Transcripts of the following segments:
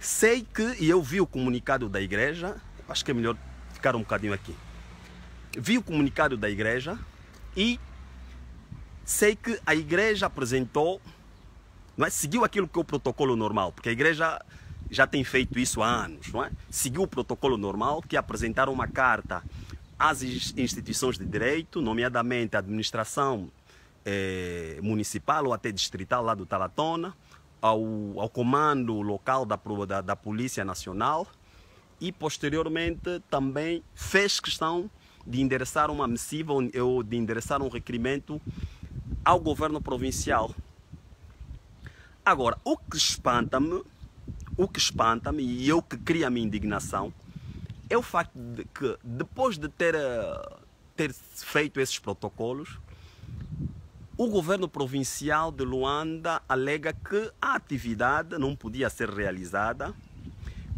Sei que, e eu vi o comunicado da igreja, acho que é melhor ficar um bocadinho aqui. Vi o comunicado da igreja e sei que a igreja apresentou, não é? Seguiu aquilo que é o protocolo normal, porque a igreja já tem feito isso há anos, não é? Seguiu o protocolo normal que é apresentar uma carta às instituições de direito, nomeadamente a administração eh, municipal ou até distrital lá do Talatona, ao, ao comando local da, da, da Polícia Nacional e posteriormente também fez questão de endereçar uma missiva ou de endereçar um requerimento ao governo provincial. Agora, o que espanta-me, o que espanta-me e eu que cria a minha indignação é o facto de que depois de ter, eh, ter feito esses protocolos, o governo provincial de Luanda alega que a atividade não podia ser realizada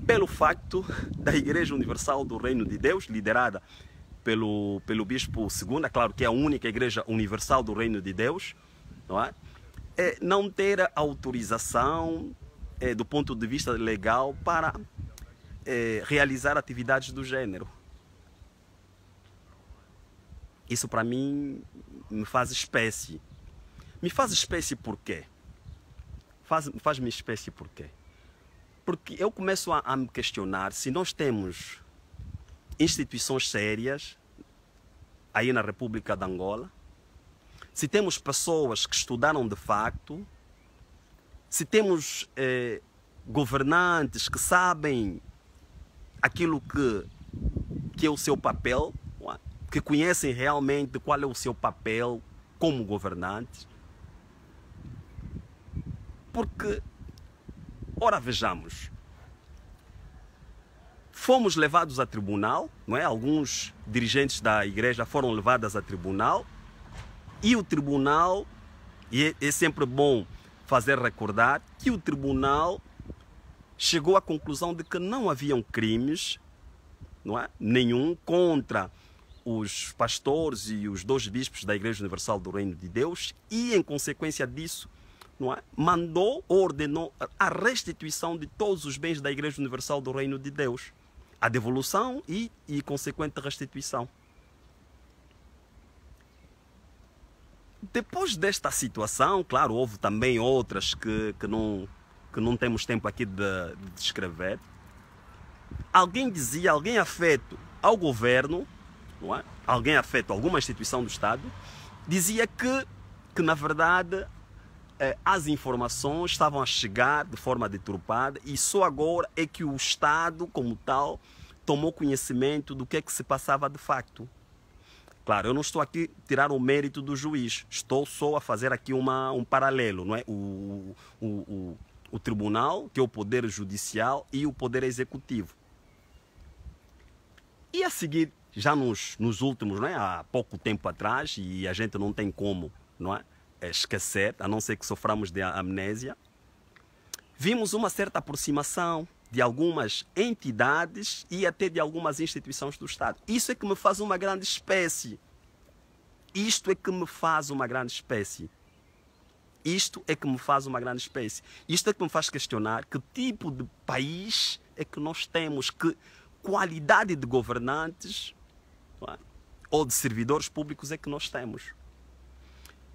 pelo facto da Igreja Universal do Reino de Deus, liderada pelo, pelo Bispo II, claro que é a única Igreja Universal do Reino de Deus, não é? é não ter autorização é, do ponto de vista legal para é, realizar atividades do gênero. Isso para mim me faz espécie. Me faz espécie por quê? Faz-me faz espécie por quê? Porque eu começo a, a me questionar se nós temos instituições sérias aí na República de Angola, se temos pessoas que estudaram de facto, se temos eh, governantes que sabem aquilo que, que é o seu papel, que conhecem realmente qual é o seu papel como governantes, porque, ora vejamos, fomos levados a tribunal, não é? Alguns dirigentes da igreja foram levados a tribunal e o tribunal, e é, é sempre bom fazer recordar que o tribunal chegou à conclusão de que não haviam crimes, não é? Nenhum contra os pastores e os dois bispos da Igreja Universal do Reino de Deus e em consequência disso não é? mandou, ordenou a restituição de todos os bens da Igreja Universal do Reino de Deus, a devolução e, e consequente restituição. Depois desta situação, claro, houve também outras que, que, não, que não temos tempo aqui de, de descrever. Alguém dizia, alguém afeto ao governo, não é? alguém afeto a alguma instituição do Estado, dizia que, que na verdade é, as informações estavam a chegar de forma deturpada e só agora é que o Estado, como tal, tomou conhecimento do que é que se passava de facto. Claro, eu não estou aqui a tirar o mérito do juiz, estou só a fazer aqui uma, um paralelo, não é? O, o, o, o tribunal, que é o poder judicial, e o poder executivo. E a seguir, já nos, nos últimos, não é? há pouco tempo atrás, e a gente não tem como, não é? É esquecer, a não ser que soframos de amnésia. Vimos uma certa aproximação de algumas entidades e até de algumas instituições do Estado. Isso é que me faz uma grande espécie. Isto é que me faz uma grande espécie. Isto é que me faz uma grande espécie. Isto é que me faz questionar que tipo de país é que nós temos, que qualidade de governantes é? ou de servidores públicos é que nós temos.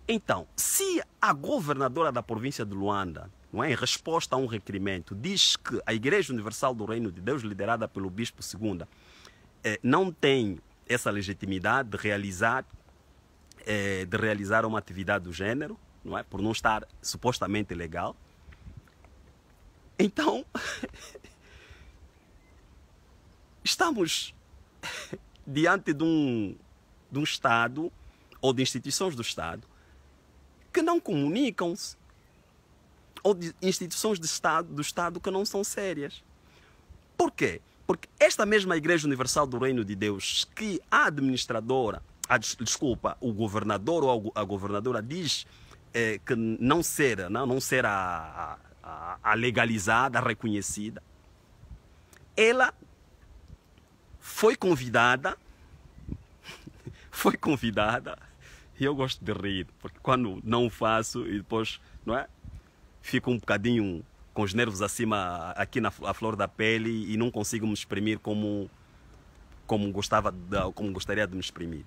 Então, se a governadora da província de Luanda, não é, em resposta a um requerimento, diz que a Igreja Universal do Reino de Deus, liderada pelo Bispo Segunda, eh, não tem essa legitimidade de realizar, eh, de realizar uma atividade do gênero, não é, por não estar supostamente legal, então estamos diante de um, de um Estado ou de instituições do Estado que não comunicam-se, ou de instituições de Estado, do Estado que não são sérias. Por quê? Porque esta mesma Igreja Universal do Reino de Deus, que a administradora, a, desculpa, o governador ou a governadora diz é, que não será, não, não será a, a, legalizada, a reconhecida, ela foi convidada, foi convidada e eu gosto de rir, porque quando não faço e depois, não é? Fico um bocadinho com os nervos acima, aqui na a flor da pele e não consigo me exprimir como, como, gostava de, como gostaria de me exprimir.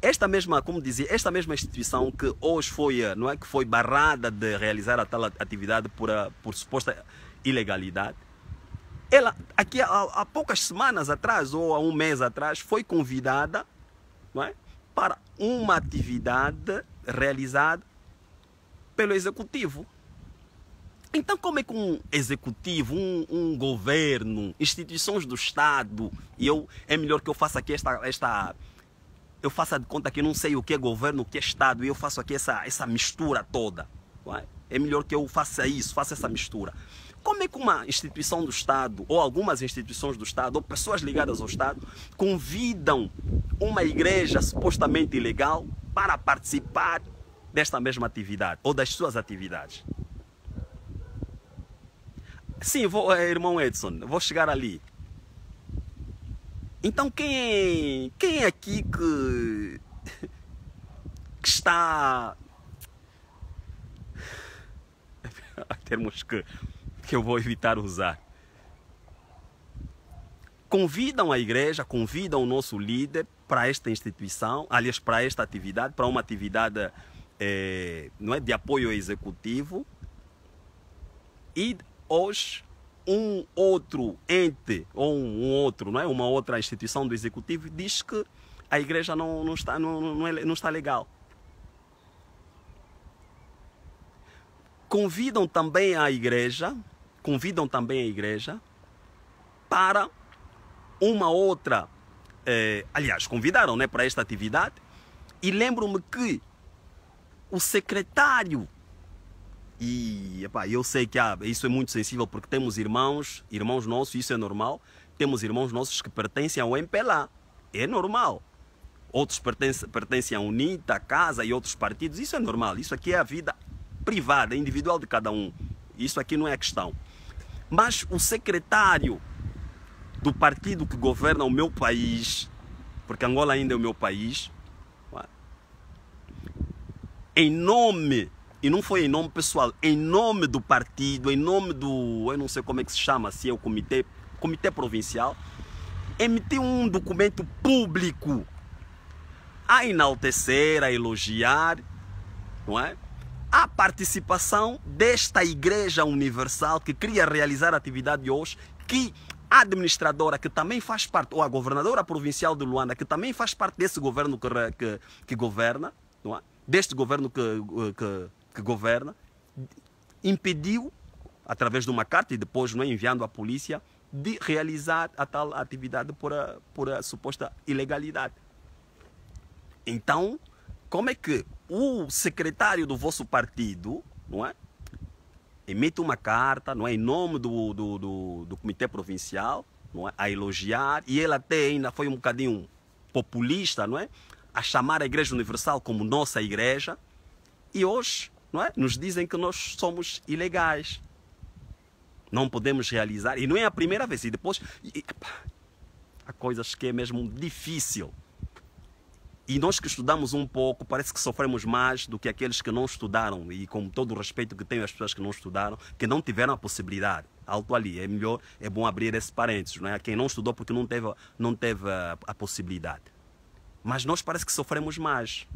Esta mesma, como dizia, esta mesma instituição que hoje foi, não é, que foi barrada de realizar a tal atividade por, a, por suposta ilegalidade, ela, aqui há, há poucas semanas atrás ou há um mês atrás, foi convidada não é, para uma atividade realizada pelo executivo. Então, como é que um executivo, um, um governo, instituições do Estado, e eu é melhor que eu faça aqui esta, esta eu faça de conta que eu não sei o que é governo, o que é Estado, e eu faço aqui essa, essa mistura toda. É? é melhor que eu faça isso, faça essa mistura. Como é que uma instituição do Estado, ou algumas instituições do Estado, ou pessoas ligadas ao Estado, convidam uma igreja supostamente ilegal para participar desta mesma atividade, ou das suas atividades? Sim, vou, eh, irmão Edson, vou chegar ali. Então quem, é, quem é aqui que, que está termos que que eu vou evitar usar. Convidam a igreja, convidam o nosso líder para esta instituição, aliás, para esta atividade, para uma atividade é, não é, de apoio executivo. E hoje um outro ente ou um outro, não é, uma outra instituição do executivo diz que a igreja não, não, está, não, não, é, não está legal. Convidam também a igreja convidam também a igreja para uma outra, eh, aliás, convidaram né, para esta atividade, e lembro-me que o secretário, e epá, eu sei que ah, isso é muito sensível porque temos irmãos, irmãos nossos, isso é normal, temos irmãos nossos que pertencem ao MPLA, é normal. Outros pertencem, pertencem à UNITA, à Casa e outros partidos, isso é normal, isso aqui é a vida privada, individual de cada um. Isso aqui não é a questão. Mas o secretário do partido que governa o meu país, porque Angola ainda é o meu país, em nome, e não foi em nome pessoal, em nome do partido, em nome do, eu não sei como é que se chama, se é o comitê, comitê provincial, emitiu um documento público a enaltecer, a elogiar, não é? a participação desta Igreja Universal que queria realizar a atividade de hoje, que a administradora que também faz parte, ou a governadora provincial de Luanda, que também faz parte desse governo que, que, que governa, é? deste governo que, que, que, governa, impediu, através de uma carta e depois não é, enviando à polícia, de realizar a tal atividade por a, por a suposta ilegalidade. Então, como é que o secretário do vosso partido, não é? Emite uma carta, não é? Em nome do, do, do, do Comitê Provincial, não é? A elogiar, e ele até ainda foi um bocadinho populista, não é? A chamar a Igreja Universal como nossa igreja, e hoje, não é? Nos dizem que nós somos ilegais. Não podemos realizar, e não é a primeira vez, e depois. E, epa, há coisas que é mesmo difícil e nós que estudamos um pouco, parece que sofremos mais do que aqueles que não estudaram. E com todo o respeito que tenho às pessoas que não estudaram, que não tiveram a possibilidade. Alto ali, é melhor, é bom abrir esse parênteses, não é? Quem não estudou porque não teve, não teve a, a possibilidade. Mas nós parece que sofremos mais.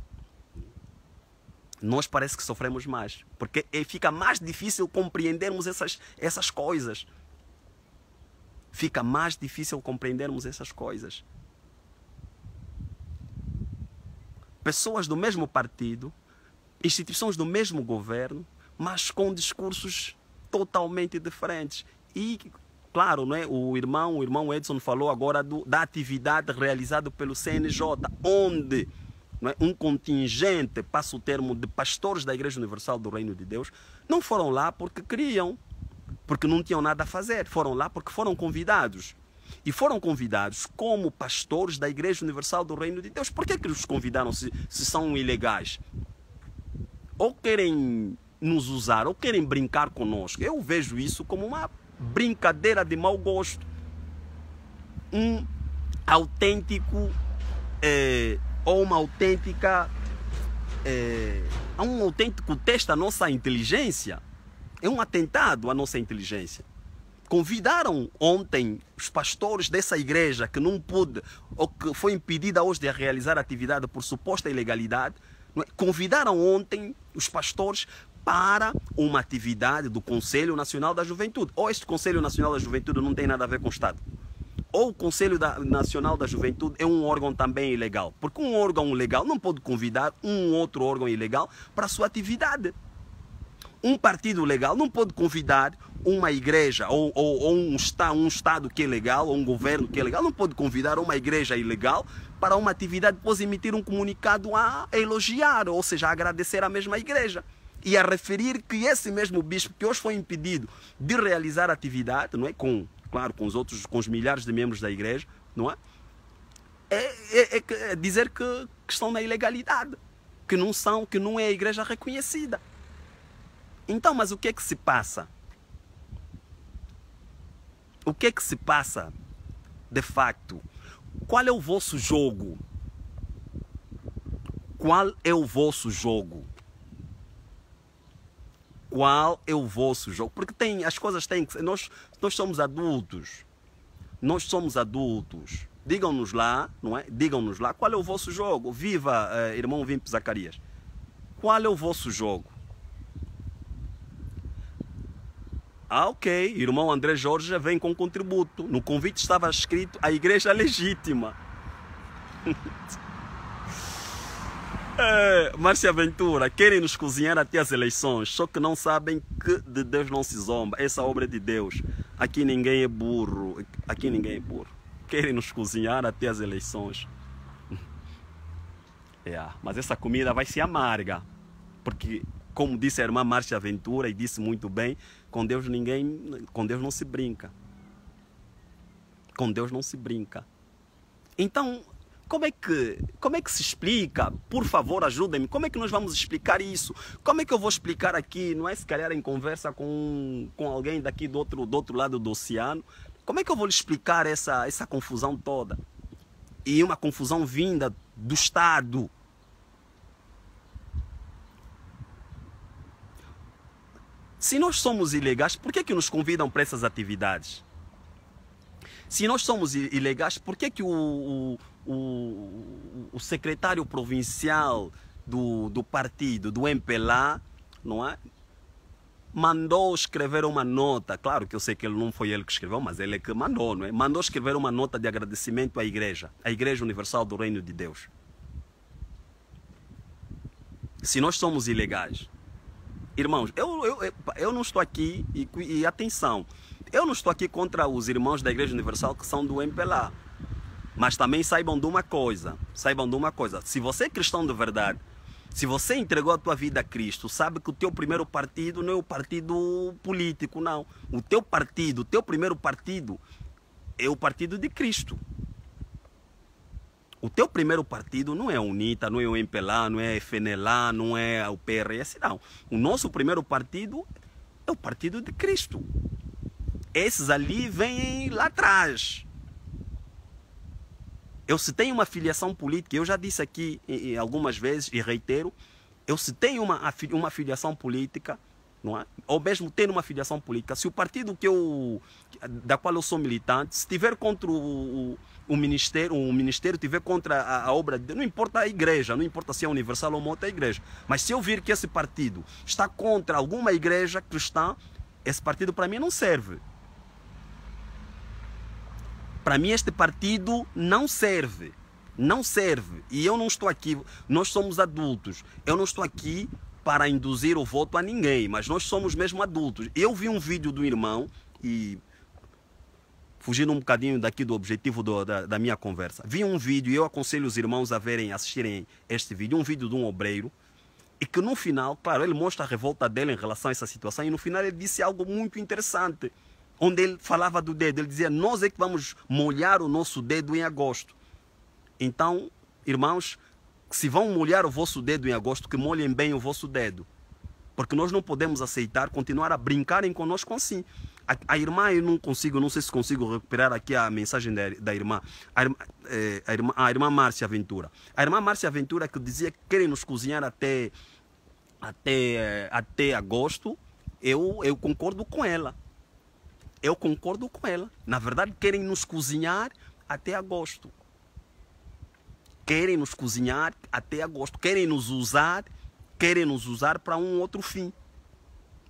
Nós parece que sofremos mais. Porque é, fica mais difícil compreendermos essas, essas coisas. Fica mais difícil compreendermos essas coisas. pessoas do mesmo partido, instituições do mesmo governo, mas com discursos totalmente diferentes. E, claro, né, o irmão, o irmão Edson falou agora do, da atividade realizada pelo CNJ, onde né, um contingente, passa o termo, de pastores da Igreja Universal do Reino de Deus, não foram lá porque queriam, porque não tinham nada a fazer, foram lá porque foram convidados e foram convidados como pastores da Igreja Universal do Reino de Deus. Por que, que os convidaram se, se são ilegais? Ou querem nos usar, ou querem brincar conosco. Eu vejo isso como uma brincadeira de mau gosto. Um autêntico é, ou uma autêntica é, um autêntico teste à nossa inteligência é um atentado à nossa inteligência convidaram ontem os pastores dessa igreja que não pôde ou que foi impedida hoje de realizar atividade por suposta ilegalidade, é? convidaram ontem os pastores para uma atividade do Conselho Nacional da Juventude. Ou este Conselho Nacional da Juventude não tem nada a ver com o Estado. Ou o Conselho da, Nacional da Juventude é um órgão também ilegal. Porque um órgão legal não pode convidar um outro órgão ilegal para a sua atividade um partido legal não pode convidar uma igreja ou, ou, ou um, estado, um, estado que é legal, ou um governo que é legal, não pode convidar uma igreja ilegal para uma atividade, depois emitir um comunicado a elogiar, ou seja, a agradecer à mesma igreja. E a referir que esse mesmo bispo que hoje foi impedido de realizar atividade, não é? Com, claro, com os outros, com os milhares de membros da igreja, não é? É, é, é, é dizer que, que estão na ilegalidade, que não são, que não é a igreja reconhecida. Então, mas o que é que se passa? O que é que se passa de facto? Qual é o vosso jogo? Qual é o vosso jogo? Qual é o vosso jogo? Porque tem, as coisas têm que ser. Nós, nós somos adultos. Nós somos adultos. Digam-nos lá, não é? Digam-nos lá qual é o vosso jogo. Viva, eh, irmão Vimp Zacarias. Qual é o vosso jogo? Ah, ok, irmão André Jorge já vem com contributo. No convite estava escrito a igreja legítima. é, Márcia Ventura, querem nos cozinhar até as eleições, só que não sabem que de Deus não se zomba. Essa obra é de Deus. Aqui ninguém é burro. Aqui ninguém é burro. Querem nos cozinhar até as eleições. é, mas essa comida vai ser amarga. Porque, como disse a irmã Márcia Ventura, e disse muito bem, com Deus ninguém, com Deus não se brinca. Com Deus não se brinca. Então, como é que, como é que se explica? Por favor, ajudem-me. Como é que nós vamos explicar isso? Como é que eu vou explicar aqui? Não é se calhar em conversa com, com alguém daqui do outro, do outro lado do oceano. Como é que eu vou lhe explicar essa, essa confusão toda? E uma confusão vinda do Estado, Se nós somos ilegais, por que, que nos convidam para essas atividades? Se nós somos ilegais, por que, que o, o, o secretário provincial do, do partido, do MPLA, não é? mandou escrever uma nota, claro que eu sei que ele não foi ele que escreveu, mas ele é que mandou, não é? Mandou escrever uma nota de agradecimento à igreja, à Igreja Universal do Reino de Deus. Se nós somos ilegais, Irmãos, eu, eu, eu não estou aqui, e, e atenção, eu não estou aqui contra os irmãos da Igreja Universal que são do MPLA. Mas também saibam de uma coisa, saibam de uma coisa, se você é cristão de verdade, se você entregou a tua vida a Cristo, sabe que o teu primeiro partido não é o partido político, não. O teu partido, o teu primeiro partido é o partido de Cristo o teu primeiro partido não é o UNITA, não é o MPLA, não é a FNLA, não é o PRS, não. O nosso primeiro partido é o Partido de Cristo. Esses ali vêm lá atrás. Eu se tenho uma filiação política, eu já disse aqui algumas vezes e reitero, eu se tenho uma, uma filiação política, não é? ou mesmo tendo uma filiação política, se o partido que eu, da qual eu sou militante, se estiver contra o, o ministério, o ministério tiver contra a, a obra de Deus, não importa a igreja, não importa se é universal ou uma outra igreja, mas se eu vir que esse partido está contra alguma igreja cristã, esse partido para mim não serve. Para mim este partido não serve. Não serve. E eu não estou aqui, nós somos adultos. Eu não estou aqui para induzir o voto a ninguém, mas nós somos mesmo adultos. Eu vi um vídeo do irmão e fugindo um bocadinho daqui do objetivo do, da, da, minha conversa, vi um vídeo, e eu aconselho os irmãos a verem, assistirem este vídeo, um vídeo de um obreiro, e que no final, claro, ele mostra a revolta dele em relação a essa situação, e no final ele disse algo muito interessante, onde ele falava do dedo, ele dizia, nós é que vamos molhar o nosso dedo em agosto. Então, irmãos, se vão molhar o vosso dedo em agosto, que molhem bem o vosso dedo. Porque nós não podemos aceitar continuar a brincarem conosco assim. A, a, irmã, eu não consigo, não sei se consigo recuperar aqui a mensagem da, da irmã. A, irmã, é, a irmã, a irmã Márcia Ventura. A irmã Márcia Ventura que dizia que querem nos cozinhar até, até, até agosto. Eu, eu concordo com ela. Eu concordo com ela. Na verdade, querem nos cozinhar até agosto. Querem nos cozinhar até agosto. Querem nos usar, querem nos usar para um outro fim.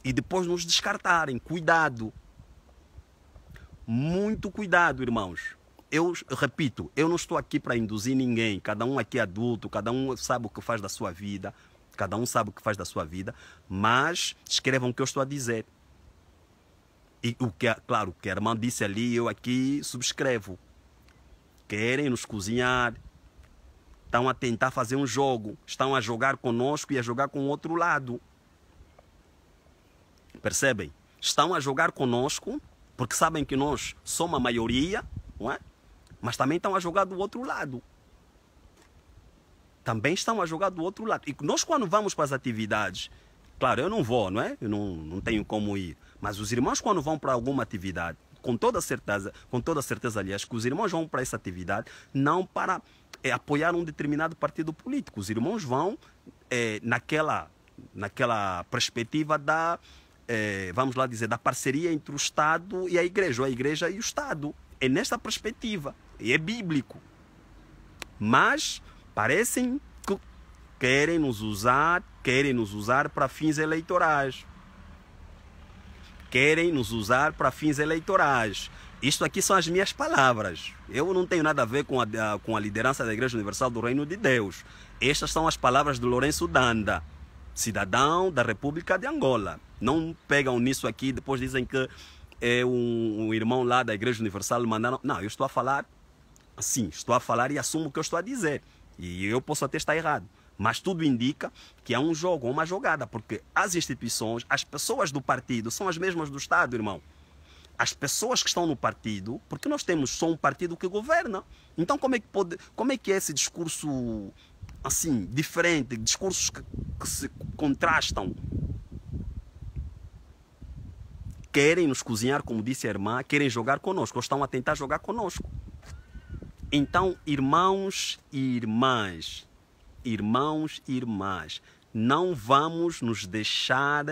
E depois nos descartarem. Cuidado. Muito cuidado, irmãos. Eu repito, eu não estou aqui para induzir ninguém. Cada um aqui é adulto, cada um sabe o que faz da sua vida, cada um sabe o que faz da sua vida, mas escrevam o que eu estou a dizer. E o que, claro, o que a irmã disse ali, eu aqui subscrevo. Querem nos cozinhar, estão a tentar fazer um jogo, estão a jogar conosco e a jogar com o outro lado. Percebem? Estão a jogar conosco porque sabem que nós somos a maioria, não é? mas também estão a jogar do outro lado. Também estão a jogar do outro lado. E nós, quando vamos para as atividades, claro, eu não vou, não é? Eu não, não tenho como ir. Mas os irmãos, quando vão para alguma atividade, com toda certeza, com toda certeza, aliás, que os irmãos vão para essa atividade não para é, apoiar um determinado partido político. Os irmãos vão é, naquela, naquela perspectiva da é, vamos lá dizer, da parceria entre o Estado e a igreja, ou a igreja e o Estado. É nesta perspectiva, e é bíblico. Mas parecem que querem nos usar, querem nos usar para fins eleitorais. Querem nos usar para fins eleitorais. Isto aqui são as minhas palavras. Eu não tenho nada a ver com a, com a liderança da Igreja Universal do Reino de Deus. Estas são as palavras de Lourenço Danda cidadão da República de Angola. Não pegam nisso aqui, depois dizem que é um, um irmão lá da Igreja Universal mandaram. Não, eu estou a falar, sim, estou a falar e assumo o que eu estou a dizer. E eu posso até estar errado. Mas tudo indica que é um jogo, uma jogada, porque as instituições, as pessoas do partido são as mesmas do Estado, irmão. As pessoas que estão no partido, porque nós temos só um partido que governa. Então como é que, pode, como é, que é esse discurso assim, diferente, discursos que, que se contrastam. Querem nos cozinhar, como disse a irmã, querem jogar conosco, ou estão a tentar jogar conosco. Então, irmãos e irmãs, irmãos e irmãs, não vamos nos deixar,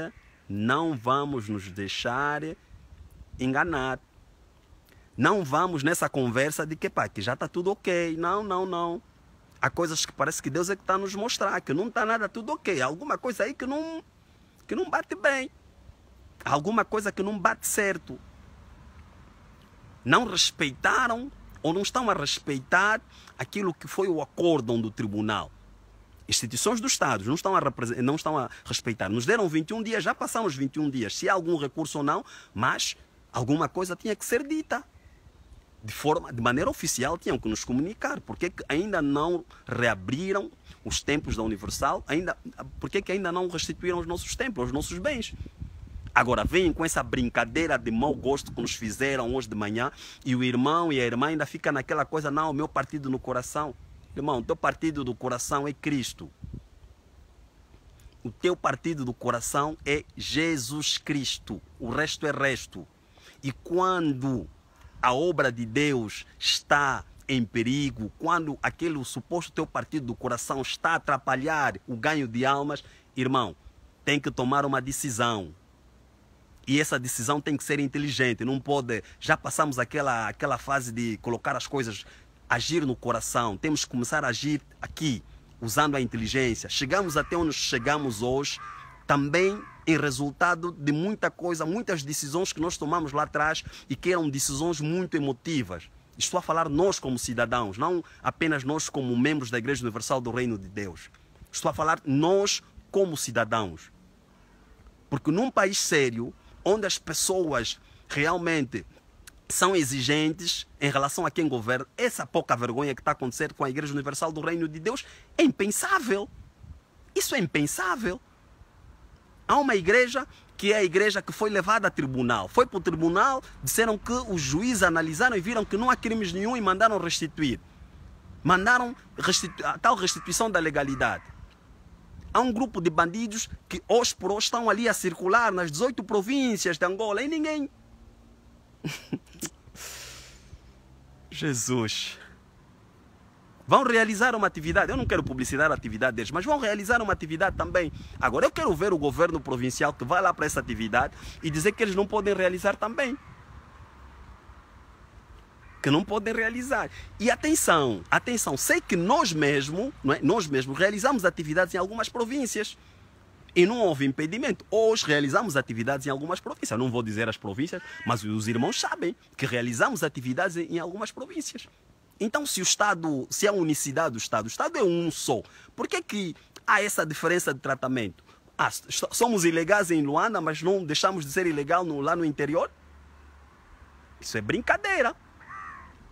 não vamos nos deixar enganar. Não vamos nessa conversa de que, pá, que já está tudo ok. Não, não, não. Há coisas que parece que Deus é que está a nos mostrar, que não está nada tudo ok. Há alguma coisa aí que não, que não bate bem. Há alguma coisa que não bate certo. Não respeitaram ou não estão a respeitar aquilo que foi o acórdão do tribunal. Instituições do Estado não estão, a não estão a respeitar. Nos deram 21 dias, já passamos 21 dias, se há algum recurso ou não, mas alguma coisa tinha que ser dita de, forma, de maneira oficial tinham que nos comunicar. Por que ainda não reabriram os templos da Universal? Ainda, por que ainda não restituíram os nossos templos, os nossos bens? Agora vêm com essa brincadeira de mau gosto que nos fizeram hoje de manhã e o irmão e a irmã ainda fica naquela coisa, não, o meu partido no coração. Irmão, o teu partido do coração é Cristo. O teu partido do coração é Jesus Cristo. O resto é resto. E quando a obra de Deus está em perigo, quando aquele suposto teu partido do coração está a atrapalhar o ganho de almas, irmão, tem que tomar uma decisão. E essa decisão tem que ser inteligente, não pode. Já passamos aquela, aquela fase de colocar as coisas, agir no coração, temos que começar a agir aqui, usando a inteligência. Chegamos até onde chegamos hoje, também é resultado de muita coisa, muitas decisões que nós tomamos lá atrás e que eram decisões muito emotivas. Estou a falar nós como cidadãos, não apenas nós como membros da Igreja Universal do Reino de Deus. Estou a falar nós como cidadãos. Porque num país sério, onde as pessoas realmente são exigentes em relação a quem governa, essa pouca vergonha que está acontecendo com a Igreja Universal do Reino de Deus é impensável. Isso é impensável. Há uma igreja que é a igreja que foi levada a tribunal. Foi para o tribunal, disseram que os juízes analisaram e viram que não há crimes nenhum e mandaram restituir. Mandaram restitu a tal restituição da legalidade. Há um grupo de bandidos que hoje por hoje estão ali a circular nas 18 províncias de Angola e ninguém. Jesus vão realizar uma atividade. Eu não quero publicitar a atividade deles, mas vão realizar uma atividade também. Agora, eu quero ver o governo provincial que vai lá para essa atividade e dizer que eles não podem realizar também. Que não podem realizar. E atenção, atenção, sei que nós mesmos, é? nós mesmo realizamos atividades em algumas províncias e não houve impedimento. Hoje realizamos atividades em algumas províncias. Não vou dizer as províncias, mas os irmãos sabem que realizamos atividades em algumas províncias. Então, se o Estado, se é a unicidade do Estado, o Estado é um só, por que, que há essa diferença de tratamento? Ah, somos ilegais em Luanda, mas não deixamos de ser ilegal no, lá no interior? Isso é brincadeira.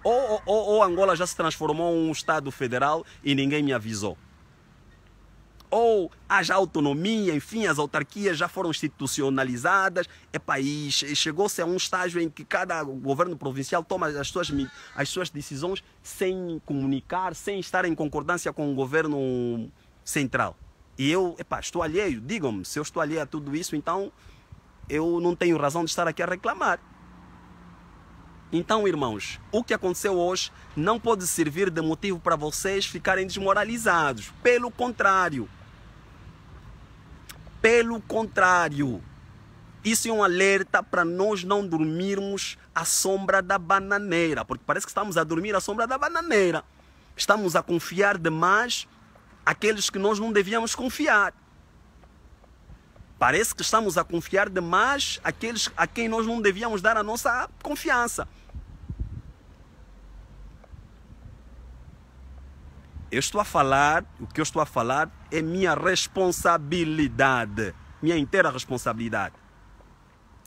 Ou, ou, ou Angola já se transformou em um Estado federal e ninguém me avisou? ou haja autonomia, enfim, as autarquias já foram institucionalizadas, é país, chegou-se a um estágio em que cada governo provincial toma as suas, as suas decisões sem comunicar, sem estar em concordância com o governo central. E eu, epá, estou alheio, digam-me, se eu estou alheio a tudo isso, então eu não tenho razão de estar aqui a reclamar. Então, irmãos, o que aconteceu hoje não pode servir de motivo para vocês ficarem desmoralizados. Pelo contrário, pelo contrário, isso é um alerta para nós não dormirmos à sombra da bananeira, porque parece que estamos a dormir à sombra da bananeira. Estamos a confiar demais aqueles que nós não devíamos confiar. Parece que estamos a confiar demais aqueles a quem nós não devíamos dar a nossa confiança. Eu estou a falar, o que eu estou a falar é minha responsabilidade, minha inteira responsabilidade.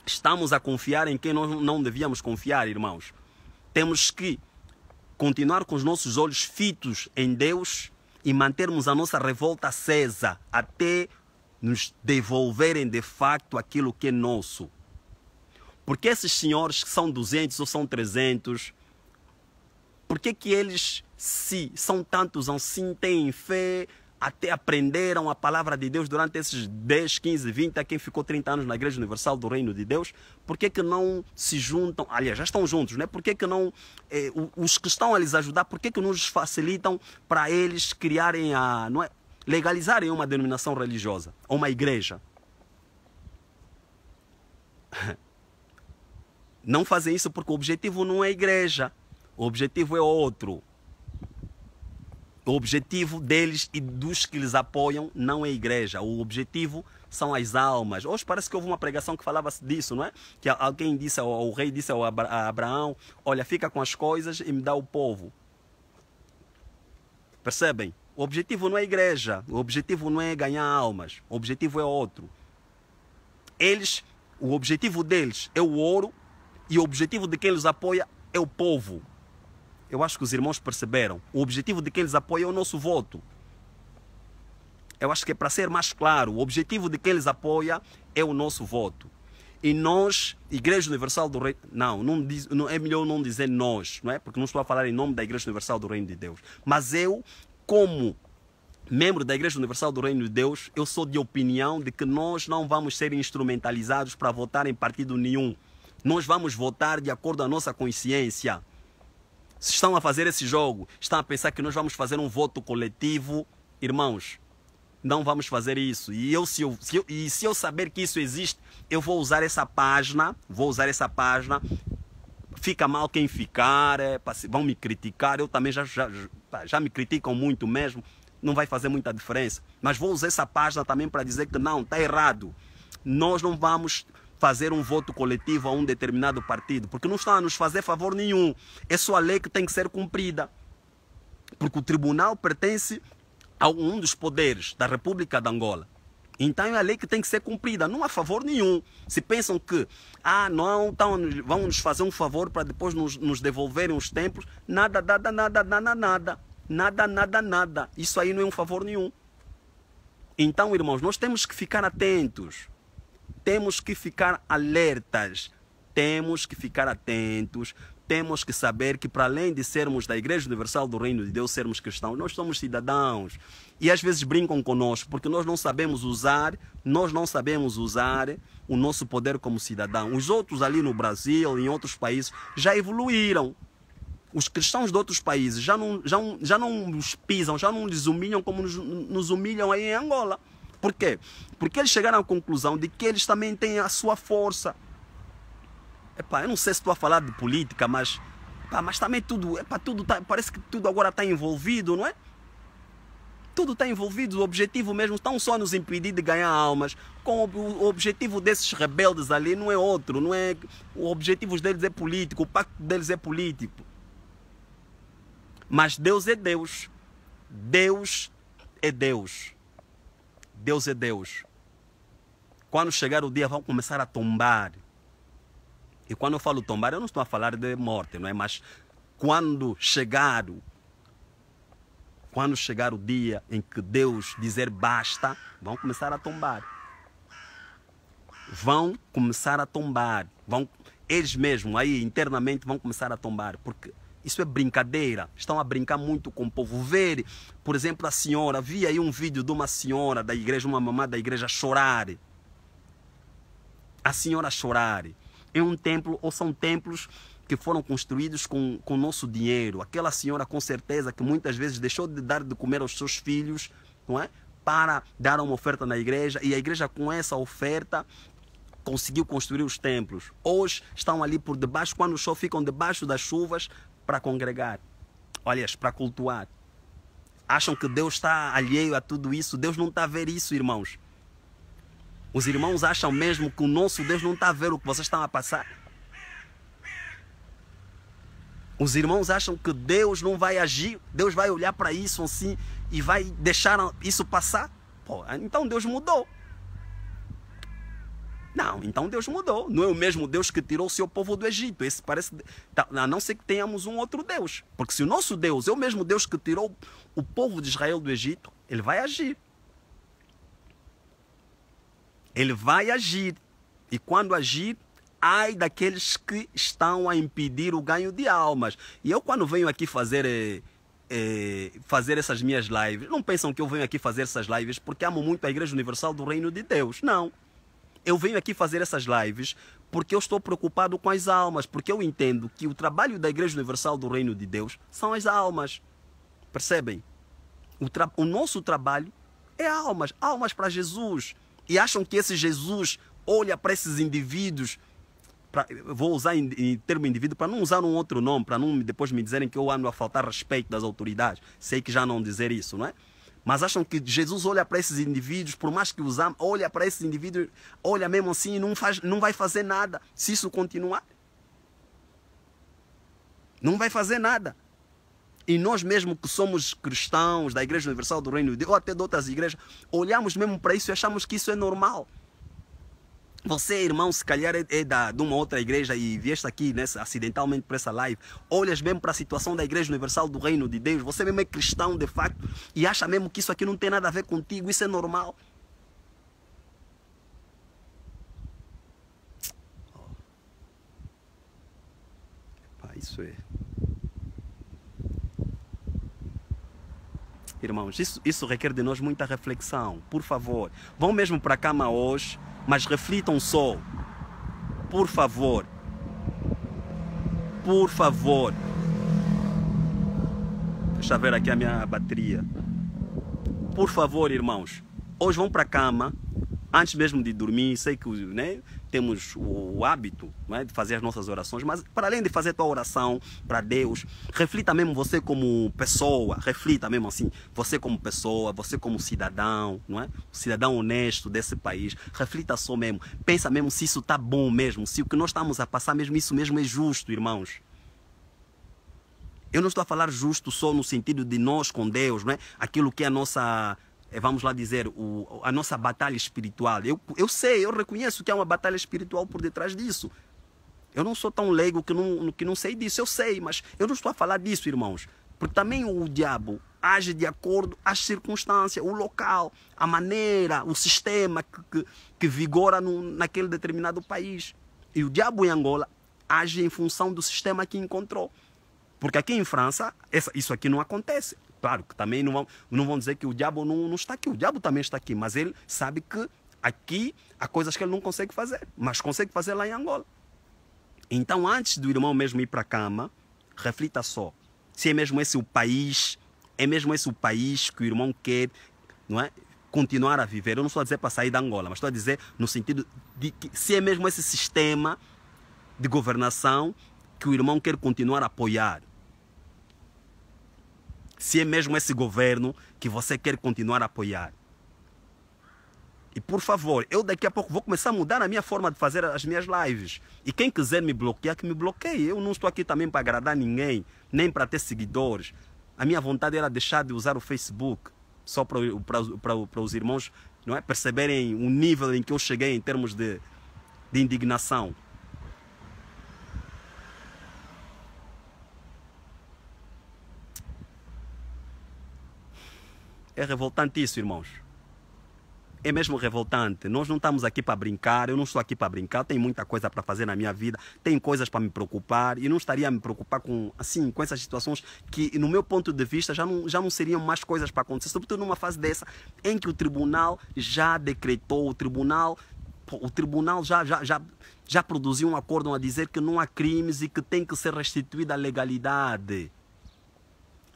Estamos a confiar em quem nós não devíamos confiar, irmãos. Temos que continuar com os nossos olhos fitos em Deus e mantermos a nossa revolta acesa até nos devolverem de facto aquilo que é nosso. Porque esses senhores que são 200 ou são 300, por que que eles se são tantos, assim têm fé, até aprenderam a palavra de Deus durante esses 10, 15, 20, a quem ficou 30 anos na Igreja Universal do Reino de Deus, por que, que não se juntam? Aliás, já estão juntos, né? Por que, que não, eh, os que estão a lhes ajudar, por que, que não os facilitam para eles criarem a, não é? Legalizarem uma denominação religiosa, uma igreja. Não fazem isso porque o objetivo não é igreja, o objetivo é outro. O objetivo deles e dos que eles apoiam não é a igreja. O objetivo são as almas. Hoje parece que houve uma pregação que falava disso, não é? Que alguém disse, o rei disse ao a Abraão: Olha, fica com as coisas e me dá o povo. Percebem? O objetivo não é a igreja, o objetivo não é ganhar almas, o objetivo é outro. Eles, o objetivo deles é o ouro e o objetivo de quem os apoia é o povo. Eu acho que os irmãos perceberam. O objetivo de quem eles apoia é o nosso voto. Eu acho que é para ser mais claro, o objetivo de quem eles apoia é o nosso voto. E nós, Igreja Universal do Reino, não, não, diz, não, é melhor não dizer nós, não é? Porque não estou a falar em nome da Igreja Universal do Reino de Deus. Mas eu, como membro da Igreja Universal do Reino de Deus, eu sou de opinião de que nós não vamos ser instrumentalizados para votar em partido nenhum. Nós vamos votar de acordo com a nossa consciência se estão a fazer esse jogo, estão a pensar que nós vamos fazer um voto coletivo, irmãos, não vamos fazer isso. E eu se eu, se eu, e se eu saber que isso existe, eu vou usar essa página, vou usar essa página. Fica mal quem ficar, é, vão me criticar, eu também já, já, já me criticam muito mesmo, não vai fazer muita diferença. Mas vou usar essa página também para dizer que não, está errado. Nós não vamos fazer um voto coletivo a um determinado partido, porque não estão a nos fazer favor nenhum. É só a lei que tem que ser cumprida. Porque o tribunal pertence a um dos poderes da República de Angola. Então é a lei que tem que ser cumprida, não há favor nenhum. Se pensam que, ah, não, então vão nos fazer um favor para depois nos, nos devolverem os templos, nada, nada, nada, nada, nada, nada, nada, nada. Isso aí não é um favor nenhum. Então, irmãos, nós temos que ficar atentos temos que ficar alertas, temos que ficar atentos, temos que saber que, para além de sermos da Igreja Universal do Reino de Deus, sermos cristãos, nós somos cidadãos. E às vezes brincam conosco, porque nós não sabemos usar, nós não sabemos usar o nosso poder como cidadão. Os outros ali no Brasil, em outros países, já evoluíram. Os cristãos de outros países já não, já, já não nos pisam, já não nos humilham como nos, nos humilham aí em Angola. Por quê? Porque eles chegaram à conclusão de que eles também têm a sua força. Epá, eu não sei se estou a falar de política, mas, mas também tudo, epá, tudo tá, parece que tudo agora está envolvido, não é? Tudo está envolvido, o objetivo mesmo estão só nos impedir de ganhar almas. Com o, o objetivo desses rebeldes ali não é outro, não é. O objetivo deles é político, o pacto deles é político. Mas Deus é Deus. Deus é Deus. Deus é Deus. Quando chegar o dia, vão começar a tombar. E quando eu falo tombar, eu não estou a falar de morte, não é? Mas quando chegar, quando chegar o dia em que Deus dizer basta, vão começar a tombar. Vão começar a tombar. Vão, eles mesmos aí internamente vão começar a tombar. Porque isso é brincadeira. Estão a brincar muito com o povo Ver, Por exemplo, a senhora, vi aí um vídeo de uma senhora da igreja, uma mamã da igreja chorar. A senhora chorar. Em é um templo, ou são templos que foram construídos com com nosso dinheiro. Aquela senhora, com certeza, que muitas vezes deixou de dar de comer aos seus filhos, não é? Para dar uma oferta na igreja. E a igreja, com essa oferta, conseguiu construir os templos. Hoje estão ali por debaixo, quando o sol ficam debaixo das chuvas, para congregar, olhas para cultuar. Acham que Deus está alheio a tudo isso? Deus não está a ver isso, irmãos. Os irmãos acham mesmo que o nosso Deus não está a ver o que vocês estão a passar? Os irmãos acham que Deus não vai agir, Deus vai olhar para isso assim e vai deixar isso passar? Pô, então Deus mudou. Não, então Deus mudou. Não é o mesmo Deus que tirou o seu povo do Egito. Esse parece. Tá, a não ser que tenhamos um outro Deus. Porque se o nosso Deus é o mesmo Deus que tirou o povo de Israel do Egito, ele vai agir. Ele vai agir. E quando agir, ai daqueles que estão a impedir o ganho de almas. E eu, quando venho aqui fazer. É, fazer essas minhas lives. Não pensam que eu venho aqui fazer essas lives porque amo muito a Igreja Universal do Reino de Deus. Não eu venho aqui fazer essas lives porque eu estou preocupado com as almas, porque eu entendo que o trabalho da Igreja Universal do Reino de Deus são as almas. Percebem? O, tra o nosso trabalho é almas, almas para Jesus. E acham que esse Jesus olha para esses indivíduos. Pra, vou usar em, em termo indivíduo para não usar um outro nome, para não depois me dizerem que eu ando a faltar respeito das autoridades. Sei que já não dizer isso, não é? Mas acham que Jesus olha para esses indivíduos, por mais que os ama, olha para esses indivíduos, olha mesmo assim e não, faz, não vai fazer nada se isso continuar. Não vai fazer nada. E nós mesmo que somos cristãos da Igreja Universal do Reino de Deus, ou até de outras igrejas, olhamos mesmo para isso e achamos que isso é normal. Você, irmão, se calhar é, é da, de uma outra igreja e vieste aqui nessa, né, acidentalmente para essa live, olhas mesmo para a situação da Igreja Universal do Reino de Deus, você mesmo é cristão de facto e acha mesmo que isso aqui não tem nada a ver contigo, isso é normal. Oh. Epá, isso é. Irmãos, isso, isso requer de nós muita reflexão. Por favor, vão mesmo para a cama hoje mas reflitam só. Por favor. Por favor. Deixa eu ver aqui a minha bateria. Por favor, irmãos. Hoje vão para a cama. Antes mesmo de dormir, sei que né, temos o hábito é, de fazer as nossas orações, mas para além de fazer tua oração para Deus, reflita mesmo você como pessoa, reflita mesmo assim, você como pessoa, você como cidadão, não é? Cidadão honesto desse país, reflita só mesmo, pensa mesmo se isso está bom mesmo, se o que nós estamos a passar mesmo, isso mesmo é justo, irmãos. Eu não estou a falar justo só no sentido de nós com Deus, não é? Aquilo que é a nossa é, vamos lá dizer, o, a nossa batalha espiritual. Eu, eu sei, eu reconheço que há uma batalha espiritual por detrás disso. Eu não sou tão leigo que não, que não sei disso, eu sei, mas eu não estou a falar disso, irmãos. Porque também o diabo age de acordo às circunstâncias, o local, a maneira, o sistema que, que, que vigora no, naquele determinado país. E o diabo em Angola age em função do sistema que encontrou. Porque aqui em França, essa, isso aqui não acontece. Claro que também não vão, não vão dizer que o diabo não, não está aqui, o diabo também está aqui, mas ele sabe que aqui há coisas que ele não consegue fazer, mas consegue fazer lá em Angola. Então, antes do irmão mesmo ir para a cama, reflita só: se é mesmo esse o país, é mesmo esse o país que o irmão quer, não é? Continuar a viver. Eu não estou a dizer para sair da Angola, mas estou a dizer no sentido de que se é mesmo esse sistema de governação que o irmão quer continuar a apoiar se é mesmo esse governo que você quer continuar a apoiar. E por favor, eu daqui a pouco vou começar a mudar a minha forma de fazer as minhas lives. E quem quiser me bloquear, que me bloqueie. Eu não estou aqui também para agradar ninguém, nem para ter seguidores. A minha vontade era deixar de usar o Facebook, só para, para, para, para os irmãos não é, perceberem o nível em que eu cheguei em termos de, de indignação. É revoltante isso, irmãos. É mesmo revoltante. Nós não estamos aqui para brincar, eu não estou aqui para brincar, tenho muita coisa para fazer na minha vida, tenho coisas para me preocupar e não estaria a me preocupar com assim, com essas situações que no meu ponto de vista já não, já não seriam mais coisas para acontecer, sobretudo numa fase dessa em que o tribunal já decretou, o tribunal o tribunal já, já, já, já produziu um acordo a dizer que não há crimes e que tem que ser restituída a legalidade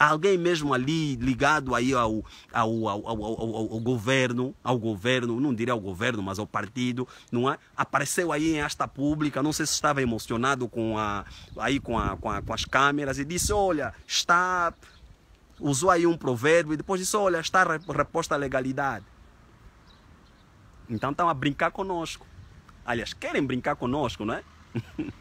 alguém mesmo ali ligado aí ao, ao, ao, ao, governo, ao governo, não diria ao governo, mas ao partido, não é? Apareceu aí em asta pública, não sei se estava emocionado com a aí com, a, com, a, com as câmeras e disse, olha, está usou aí um provérbio e depois disse, olha, está reposta a legalidade. Então estão a brincar conosco. Aliás, querem brincar conosco, não é?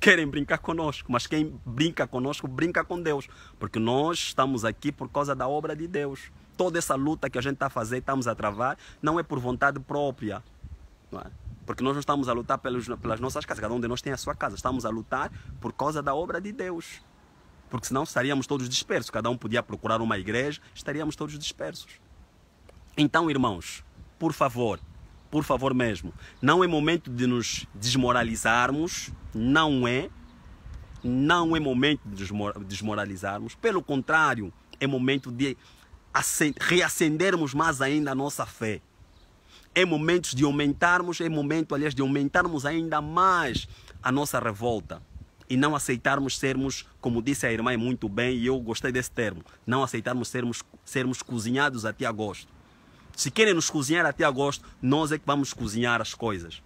querem brincar conosco, mas quem brinca conosco brinca com Deus, porque nós estamos aqui por causa da obra de Deus. Toda essa luta que a gente está a fazer, estamos a travar, não é por vontade própria, não é? porque nós não estamos a lutar pelos, pelas nossas casas, cada um de nós tem a sua casa, estamos a lutar por causa da obra de Deus, porque senão estaríamos todos dispersos, cada um podia procurar uma igreja, estaríamos todos dispersos. Então, irmãos, por favor, por favor mesmo, não é momento de nos desmoralizarmos, não é. Não é momento de desmoralizarmos, pelo contrário, é momento de reacendermos mais ainda a nossa fé. É momento de aumentarmos, é momento, aliás, de aumentarmos ainda mais a nossa revolta e não aceitarmos sermos, como disse a irmã muito bem, e eu gostei desse termo, não aceitarmos sermos, sermos cozinhados até agosto. Se querem nos cozinhar até agosto, nós é que vamos cozinhar as coisas.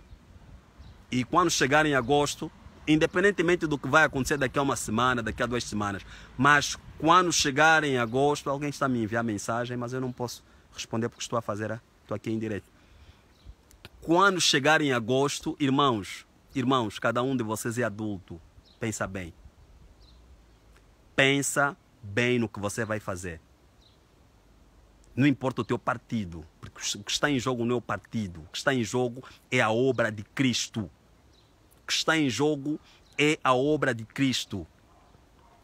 E quando chegar em agosto, independentemente do que vai acontecer daqui a uma semana, daqui a duas semanas, mas quando chegar em agosto, alguém está a me enviar mensagem, mas eu não posso responder porque estou a fazer, estou aqui em direto. Quando chegar em agosto, irmãos, irmãos, cada um de vocês é adulto, pensa bem. Pensa bem no que você vai fazer. Não importa o teu partido, porque o que está em jogo não é o partido, o que está em jogo é a obra de Cristo. O que está em jogo é a obra de Cristo.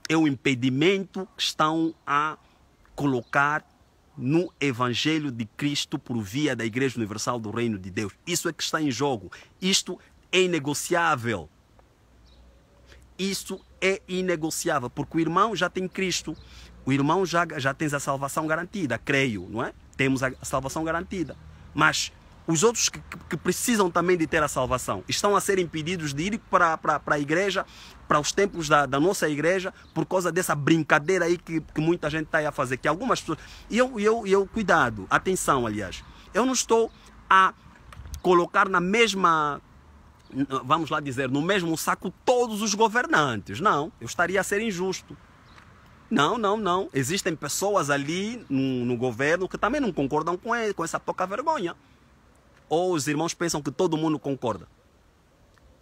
É o impedimento que estão a colocar no Evangelho de Cristo por via da Igreja Universal do Reino de Deus. Isso é que está em jogo. Isto é inegociável. Isso é inegociável, porque o irmão já tem Cristo o irmão já, já tens a salvação garantida, creio, não é? Temos a salvação garantida. Mas os outros que, que, precisam também de ter a salvação estão a ser impedidos de ir para, para, para a igreja, para os templos da, da nossa igreja, por causa dessa brincadeira aí que, que muita gente está aí a fazer. Que algumas pessoas. E eu, eu, eu, cuidado, atenção, aliás. Eu não estou a colocar na mesma. Vamos lá dizer, no mesmo saco todos os governantes. Não, eu estaria a ser injusto. Não, não, não. Existem pessoas ali no, no governo que também não concordam com, ele, com essa pouca vergonha. Ou os irmãos pensam que todo mundo concorda.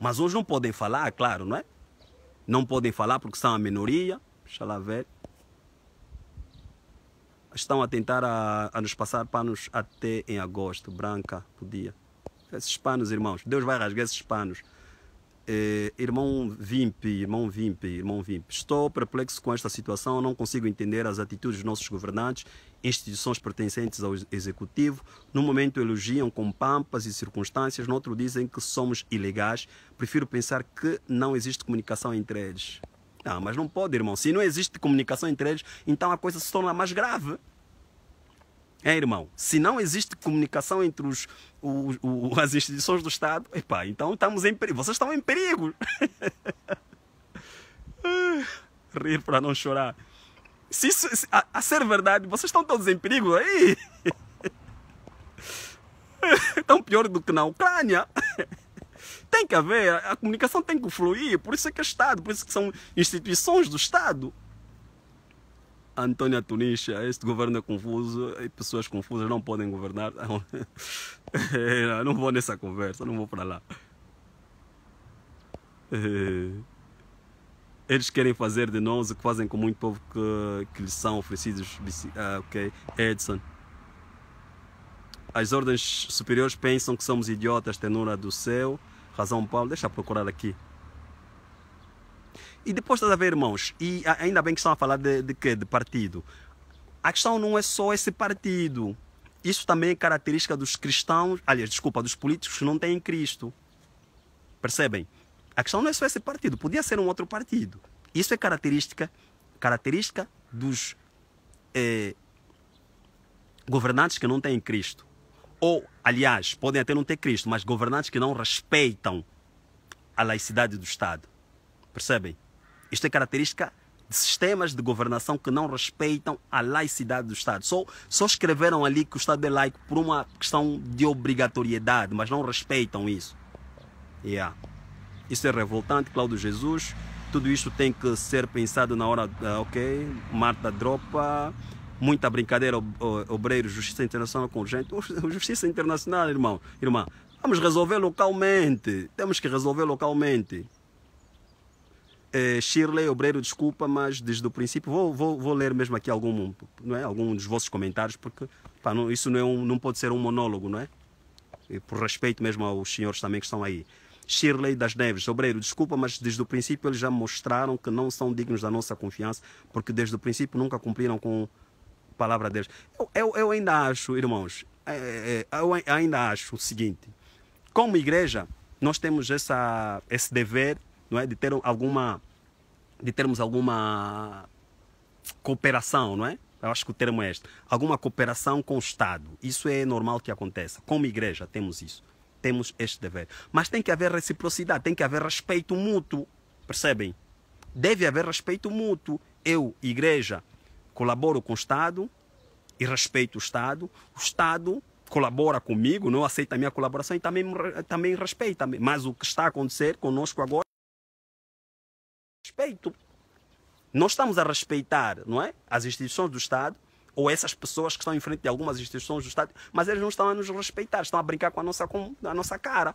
Mas uns não podem falar, claro, não é? Não podem falar porque são a minoria. Deixa lá ver. Estão a tentar a, a nos passar panos até em agosto. Branca, podia. Esses panos, irmãos. Deus vai rasgar esses panos eh, irmão Vimp, irmão Vimp, irmão Vimp, estou perplexo com esta situação, não consigo entender as atitudes dos nossos governantes, instituições pertencentes ao executivo. No momento elogiam com pampas e circunstâncias, no outro dizem que somos ilegais. Prefiro pensar que não existe comunicação entre eles. Ah, mas não pode, irmão. Se não existe comunicação entre eles, então a coisa se torna mais grave. É, irmão? Se não existe comunicação entre os, os, os as instituições do Estado, epá, então estamos em perigo. Vocês estão em perigo. Ah, rir para não chorar. Se, isso, se a, a, ser verdade, vocês estão todos em perigo aí. Estão pior do que na Ucrânia. Tem que haver, a, comunicação tem que fluir, por isso é que é Estado, por isso é que são instituições do Estado. Antônio Tunísia, é este governo é confuso e pessoas confusas não podem governar. Não, vou nessa conversa, não vou para lá. Eles querem fazer de nós o que fazem com muito povo que, que lhes são oferecidos. Ah, ok, Edson. As ordens superiores pensam que somos idiotas, tenura do céu. Razão Paulo, deixa procurar aqui. E depois estás a ver, irmãos, e ainda bem que estão a falar de, de quê? De partido. A questão não é só esse partido. Isso também é característica dos cristãos, aliás, desculpa, dos políticos que não têm Cristo. Percebem? A questão não é só esse partido, podia ser um outro partido. Isso é característica, característica dos eh, governantes que não têm Cristo. Ou, aliás, podem até não ter Cristo, mas governantes que não respeitam a laicidade do Estado. Percebem? Isto é característica de sistemas de governação que não respeitam a laicidade do Estado. Só, só escreveram ali que o Estado é laico por uma questão de obrigatoriedade, mas não respeitam isso. Yeah. Isso é revoltante, Cláudio Jesus. Tudo isto tem que ser pensado na hora, ok? Marta Dropa, muita brincadeira, obreiro, justiça internacional com gente. Justiça internacional, irmão, irmã. Vamos resolver localmente. Temos que resolver localmente. É, Shirley Obreiro, desculpa, mas desde o princípio vou, vou, vou ler mesmo aqui algum, não é? algum dos vossos comentários, porque pá, não, isso não, é um, não pode ser um monólogo, não é? E por respeito mesmo aos senhores também que estão aí. Shirley das Neves, Obreiro, desculpa, mas desde o princípio eles já mostraram que não são dignos da nossa confiança, porque desde o princípio nunca cumpriram com a palavra deles. Eu, eu, eu ainda acho, irmãos, é, é, eu ainda acho o seguinte: como igreja, nós temos essa, esse dever não é, de ter alguma de termos alguma cooperação, não é? Eu acho que o termo é este. Alguma cooperação com o Estado. Isso é normal que aconteça. Como igreja temos isso. Temos este dever. Mas tem que haver reciprocidade, tem que haver respeito mútuo. Percebem? Deve haver respeito mútuo. Eu, igreja, colaboro com o Estado e respeito o Estado. O Estado colabora comigo, não aceita a minha colaboração e também, também respeita. Mas o que está a acontecer conosco agora respeito. Nós estamos a respeitar não é? as instituições do Estado, ou essas pessoas que estão em frente de algumas instituições do Estado, mas eles não estão a nos respeitar, estão a brincar com a nossa, com a nossa cara.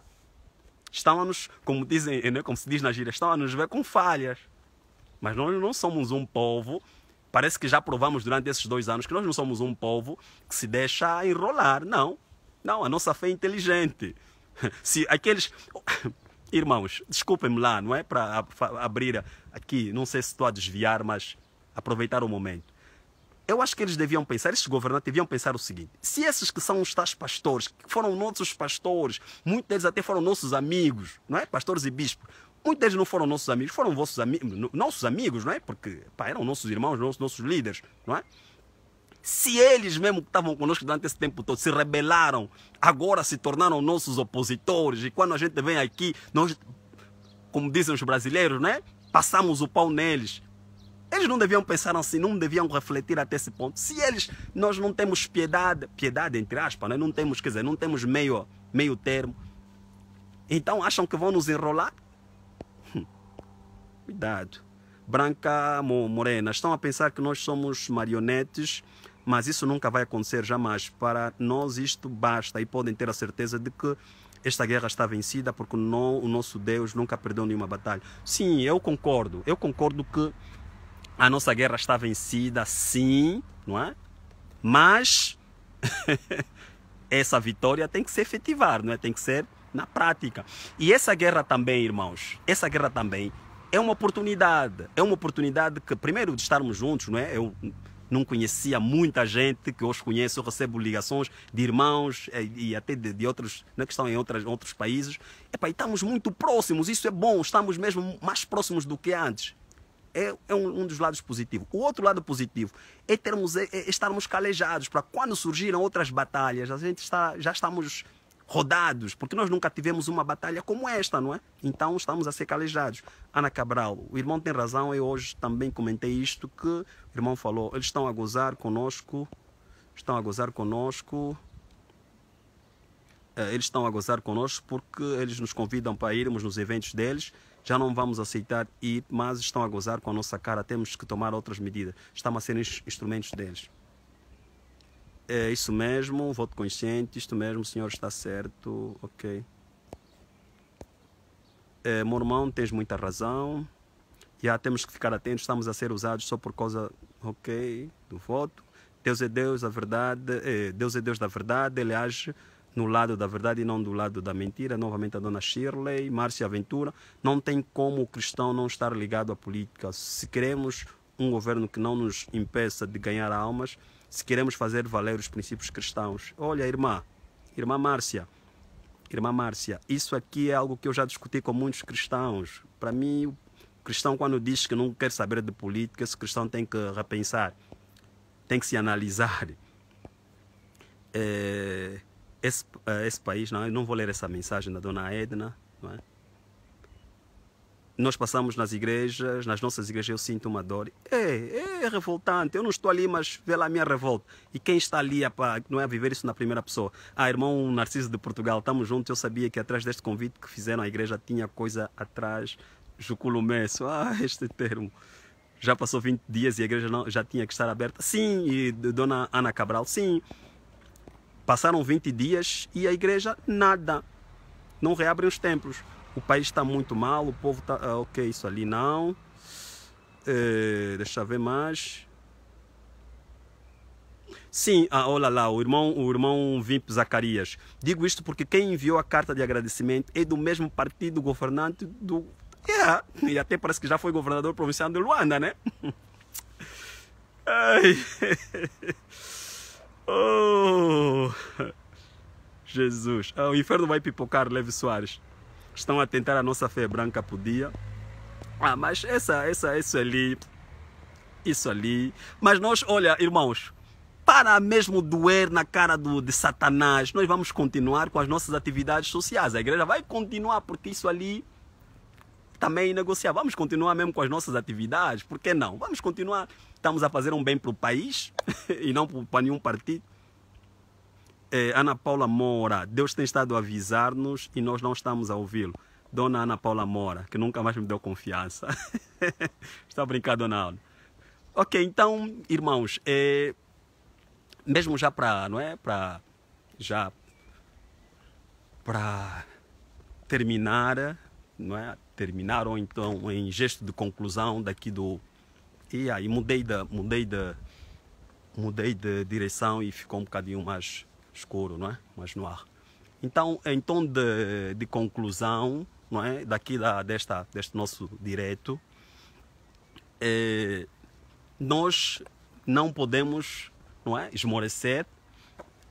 Estão a nos, como, dizem, né? como se diz na gíria, estão a nos ver com falhas. Mas nós não somos um povo Parece que já provamos durante esses dois anos que nós não somos um povo que se deixa enrolar. Não. Não, a nossa fé é inteligente. Se aqueles. Irmãos, desculpem-me lá, não é para abrir aqui, não sei se estou a desviar, mas aproveitar o momento. Eu acho que eles deviam pensar, esses governantes deviam pensar o seguinte: se esses que são os tais pastores, que foram nossos pastores, muitos deles até foram nossos amigos, não é? Pastores e bispos, muitos deles não foram nossos amigos, foram vossos amigos, nossos amigos, não é? Porque pá, eram nossos irmãos, nossos, nossos líderes, não é? Se eles mesmo que estavam conosco durante esse tempo todo se rebelaram, agora se tornaram nossos opositores, e quando a gente vem aqui, nós, como dizem os brasileiros, né? Passamos o pau neles. Eles não deviam pensar assim, não deviam refletir até esse ponto. Se eles, nós não temos piedade, piedade entre aspas, né? não temos, quer dizer, não temos meio, meio termo. Então acham que vão nos enrolar? Hum. Cuidado. Branca, morena, estão a pensar que nós somos marionetes mas isso nunca vai acontecer jamais. Para nós isto basta e podem ter a certeza de que esta guerra está vencida porque não, o nosso Deus nunca perdeu nenhuma batalha. Sim, eu concordo. Eu concordo que a nossa guerra está vencida, sim, não é? Mas essa vitória tem que se efetivar, não é? Tem que ser na prática. E essa guerra também, irmãos, essa guerra também é uma oportunidade. É uma oportunidade que primeiro de estarmos juntos, não é? Eu não conhecia muita gente que hoje conheço, eu recebo ligações de irmãos eh, e, até de, de outros né, que estão em outras, outros países. Epa, e estamos muito próximos, isso é bom, estamos mesmo mais próximos do que antes. É, é um, um, dos lados positivos. O outro lado positivo é, termos, é, é estarmos calejados para quando surgiram outras batalhas, a gente está, já estamos rodados, porque nós nunca tivemos uma batalha como esta, não é? Então estamos a ser calejados. Ana Cabral, o irmão tem razão, eu hoje também comentei isto que o irmão falou, eles estão a gozar conosco, estão a gozar conosco, eh, eles estão a gozar conosco porque eles nos convidam para irmos nos eventos deles, já não vamos aceitar ir, mas estão a gozar com a nossa cara, temos que tomar outras medidas, estamos a ser instrumentos deles é isso mesmo, voto consciente, isto mesmo, o senhor está certo, ok. É, meu irmão, tens muita razão. Já temos que ficar atentos, estamos a ser usados só por causa, ok, do voto. Deus é Deus, a verdade, é, Deus é Deus da verdade, ele age no lado da verdade e não do lado da mentira. Novamente a dona Shirley, Márcia Aventura. não tem como o cristão não estar ligado à política. Se queremos um governo que não nos impeça de ganhar almas, se queremos fazer valer os princípios cristãos. Olha, irmã, irmã Márcia, irmã Márcia, isso aqui é algo que eu já discuti com muitos cristãos. Para mim, o cristão, quando diz que não quer saber de política, esse cristão tem que repensar, tem que se analisar. É, esse, é, esse país, não, eu não vou ler essa mensagem da dona Edna, não é? nós passamos nas igrejas, nas nossas igrejas, eu sinto uma dor. É, é revoltante. Eu não estou ali, mas vê lá a minha revolta. E quem está ali não é a viver isso na primeira pessoa. Ah, irmão Narciso de Portugal, estamos juntos. Eu sabia que atrás deste convite que fizeram à igreja tinha coisa atrás. Juculumesso. Ah, este termo. Já passou 20 dias e a igreja não, já tinha que estar aberta. Sim, e dona Ana Cabral, sim. Passaram 20 dias e a igreja nada. Não reabrem os templos o país está muito mal, o povo está. Ah, ok, isso ali não. É, deixa eu ver mais. Sim, ah, olha lá, o irmão, o irmão Vimp Zacarias. Digo isto porque quem enviou a carta de agradecimento é do mesmo partido governante do. Yeah, e até parece que já foi governador provincial de Luanda, né? Ai. Oh. Jesus. Ah, o inferno vai pipocar, Leve Soares estão a tentar a nossa fé branca por dia Ah, mas essa, essa, isso ali, isso ali. Mas nós, olha, irmãos, para mesmo doer na cara do, de Satanás, nós vamos continuar com as nossas atividades sociais. A igreja vai continuar, porque isso ali também é negociar. Vamos continuar mesmo com as nossas atividades, por que não? Vamos continuar. Estamos a fazer um bem para o país e não para nenhum partido. Eh, Ana Paula Mora, Deus tem estado a avisar-nos e nós não estamos a ouvi-lo. Dona Ana Paula Mora, que nunca mais me deu confiança. Está brincando, Dona Ana? Ok, então, irmãos, eh, mesmo já para, não é, para, já para terminar, não é, terminar ou então em gesto de conclusão daqui do, e aí mudei da, mudei da, mudei de direção e ficou um bocadinho mais escuro, não é? Mas ar Então, em tom de, de conclusão, não é? Daqui da, desta, deste nosso direto, eh, nós não podemos, não é? Esmorecer,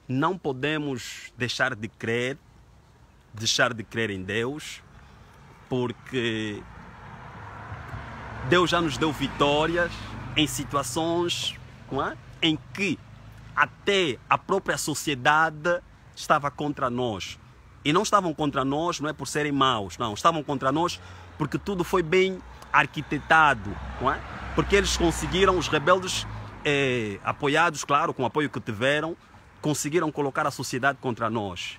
não podemos deixar de crer, deixar de crer em Deus, porque Deus já nos deu vitórias em situações, não é? Em que até a própria sociedade estava contra nós. E não estavam contra nós, não é por serem maus, não. Estavam contra nós porque tudo foi bem arquitetado, não é? Porque eles conseguiram, os rebeldes, eh, apoiados, claro, com o apoio que tiveram, conseguiram colocar a sociedade contra nós.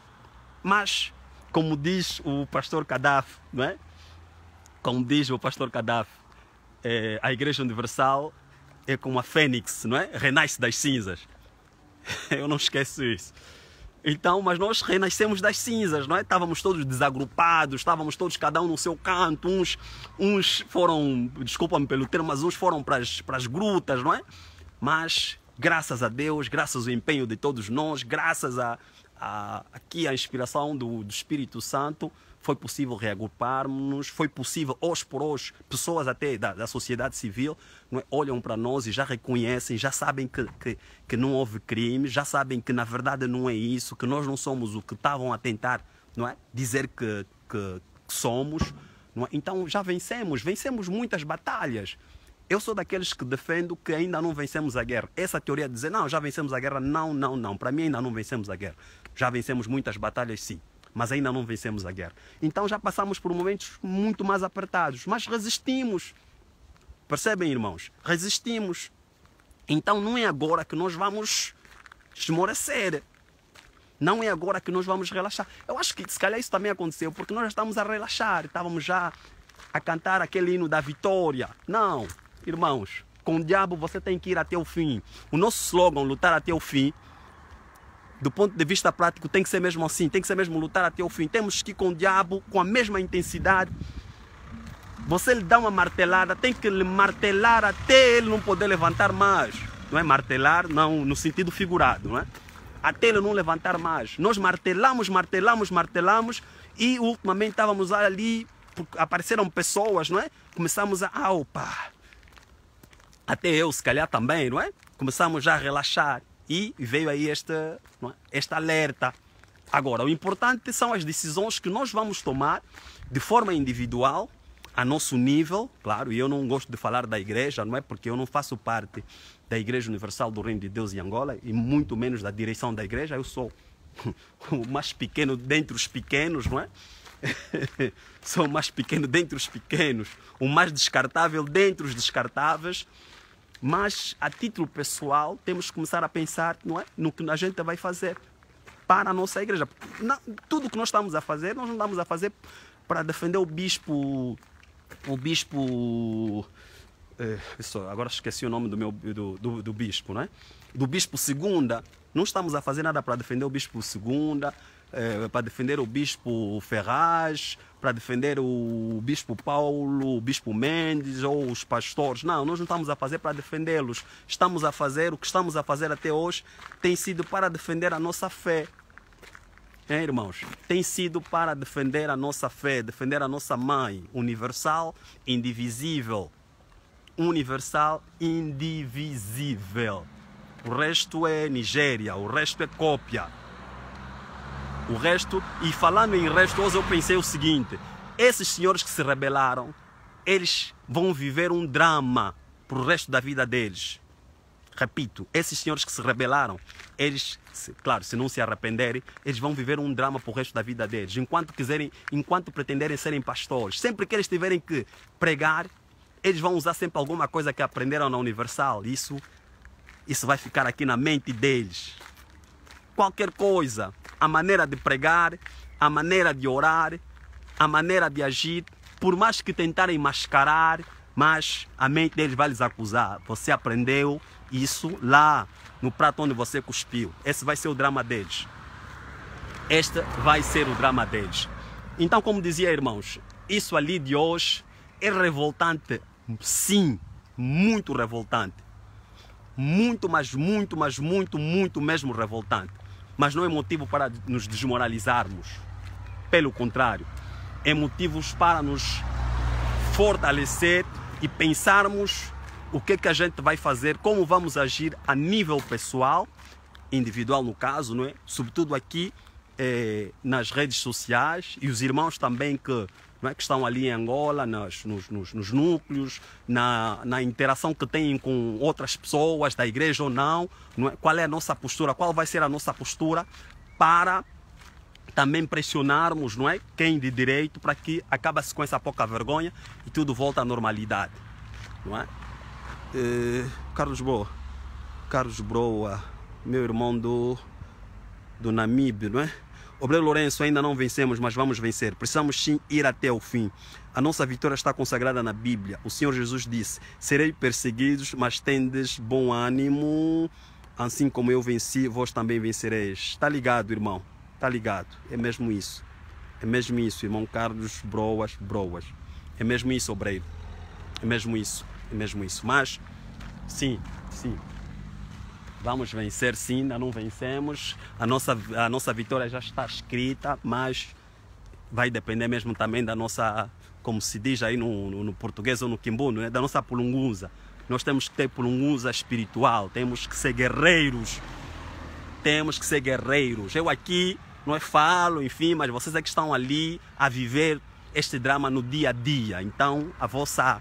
Mas, como diz o pastor Gaddafi, não é? Como diz o pastor Gaddafi, eh, a Igreja Universal é como a fênix, não é? Renasce das cinzas. Eu não esqueço isso. Então, mas nós renascemos das cinzas, não é? Estávamos todos desagrupados, estávamos todos cada um no seu canto, uns, uns foram, desculpa-me pelo termo, mas uns foram para as grutas, não é? Mas, graças a Deus, graças ao empenho de todos nós, graças a, a aqui a inspiração do, do Espírito Santo, foi possível reagruparmos, foi possível, hoje por hoje, pessoas até da, da sociedade civil é? olham para nós e já reconhecem, já sabem que, que, que não houve crime, já sabem que na verdade não é isso, que nós não somos o que estavam a tentar não é? dizer que, que, que somos. É? Então já vencemos, vencemos muitas batalhas. Eu sou daqueles que defendo que ainda não vencemos a guerra. Essa teoria de dizer, não, já vencemos a guerra, não, não, não. Para mim, ainda não vencemos a guerra. Já vencemos muitas batalhas, sim mas ainda não vencemos a guerra. Então já passamos por momentos muito mais apertados, mas resistimos. Percebem, irmãos? Resistimos. Então não é agora que nós vamos esmorecer. Não é agora que nós vamos relaxar. Eu acho que se calhar isso também aconteceu, porque nós já estamos a relaxar, estávamos já a cantar aquele hino da vitória. Não, irmãos, com o diabo você tem que ir até o fim. O nosso slogan, lutar até o fim, do ponto de vista prático, tem que ser mesmo assim, tem que ser mesmo lutar até o fim. Temos que ir com o diabo com a mesma intensidade. Você lhe dá uma martelada, tem que lhe martelar até ele não poder levantar mais. Não é martelar, não, no sentido figurado, não é? Até ele não levantar mais. Nós martelamos, martelamos, martelamos e ultimamente estávamos ali, apareceram pessoas, não é? Começamos a, ah, opa, até eu se calhar também, não é? Começamos já a relaxar e veio aí esta, é? esta alerta. Agora, o importante são as decisões que nós vamos tomar de forma individual, a nosso nível, claro, e eu não gosto de falar da igreja, não é porque eu não faço parte da Igreja Universal do Reino de Deus em Angola e muito menos da direção da igreja, eu sou o mais pequeno dentre os pequenos, não é? sou o mais pequeno dentre os pequenos, o mais descartável dentre os descartáveis, mas, a título pessoal, temos que começar a pensar não é? no que a gente vai fazer para a nossa igreja. Não, tudo que nós estamos a fazer, nós não estamos a fazer para defender o bispo. O bispo. Eh, agora esqueci o nome do, meu, do, do, do bispo, é Do bispo segunda. Não estamos a fazer nada para defender o bispo segunda eh, é, para defender o bispo Ferraz, para defender o bispo Paulo, o bispo Mendes ou os pastores. Não, nós não estamos a fazer para defendê-los. Estamos a fazer o que estamos a fazer até hoje tem sido para defender a nossa fé. É, irmãos, tem sido para defender a nossa fé, defender a nossa mãe universal, indivisível. Universal, indivisível. O resto é Nigéria, o resto é cópia o resto. E falando em hoje eu pensei o seguinte: esses senhores que se rebelaram, eles vão viver um drama para o resto da vida deles. Repito, esses senhores que se rebelaram, eles, claro, se não se arrependerem, eles vão viver um drama para o resto da vida deles. Enquanto quiserem, enquanto pretenderem serem pastores, sempre que eles tiverem que pregar, eles vão usar sempre alguma coisa que aprenderam na Universal. Isso, isso vai ficar aqui na mente deles. Qualquer coisa, a maneira de pregar, a maneira de orar, a maneira de agir, por mais que tentarem mascarar, mas a mente deles vai lhes acusar. Você aprendeu isso lá no prato onde você cuspiu. Esse vai ser o drama deles. Este vai ser o drama deles. Então, como dizia irmãos, isso ali de hoje é revoltante, sim, muito revoltante. Muito, mas muito, mas muito, muito mesmo revoltante. Mas não é motivo para nos desmoralizarmos. Pelo contrário, é motivos para nos fortalecer e pensarmos o que, é que a gente vai fazer, como vamos agir a nível pessoal, individual no caso, não é? Sobretudo aqui eh, nas redes sociais e os irmãos também que é? que estão ali em Angola, nos, nos, nos, núcleos, na, na interação que têm com outras pessoas da igreja ou não, não é? qual é a nossa postura, qual vai ser a nossa postura para também pressionarmos não é? quem de direito para que acabe se com essa pouca vergonha e tudo volta à normalidade. Não é? Eh, Carlos Boa, Carlos Broa, meu irmão do, do Namíbio, não é? Obreiro Lourenço, ainda não vencemos, mas vamos vencer. Precisamos sim ir até o fim. A nossa vitória está consagrada na Bíblia. O Senhor Jesus disse: Serei perseguidos, mas tendes bom ânimo. Assim como eu venci, vós também vencereis. Está ligado, irmão? Está ligado. É mesmo isso. É mesmo isso, irmão Carlos Broas Broas. É mesmo isso, obreiro. É mesmo isso. É mesmo isso. Mas, sim, sim. Vamos vencer sim, ainda não vencemos. A nossa, a nossa vitória já está escrita, mas vai depender mesmo também da nossa, como se diz aí no, no, no português ou no quimbuno, né? da nossa pulunguza. Nós temos que ter pulunguza espiritual, temos que ser guerreiros. Temos que ser guerreiros. Eu aqui não é falo, enfim, mas vocês é que estão ali a viver este drama no dia a dia. Então a vossa,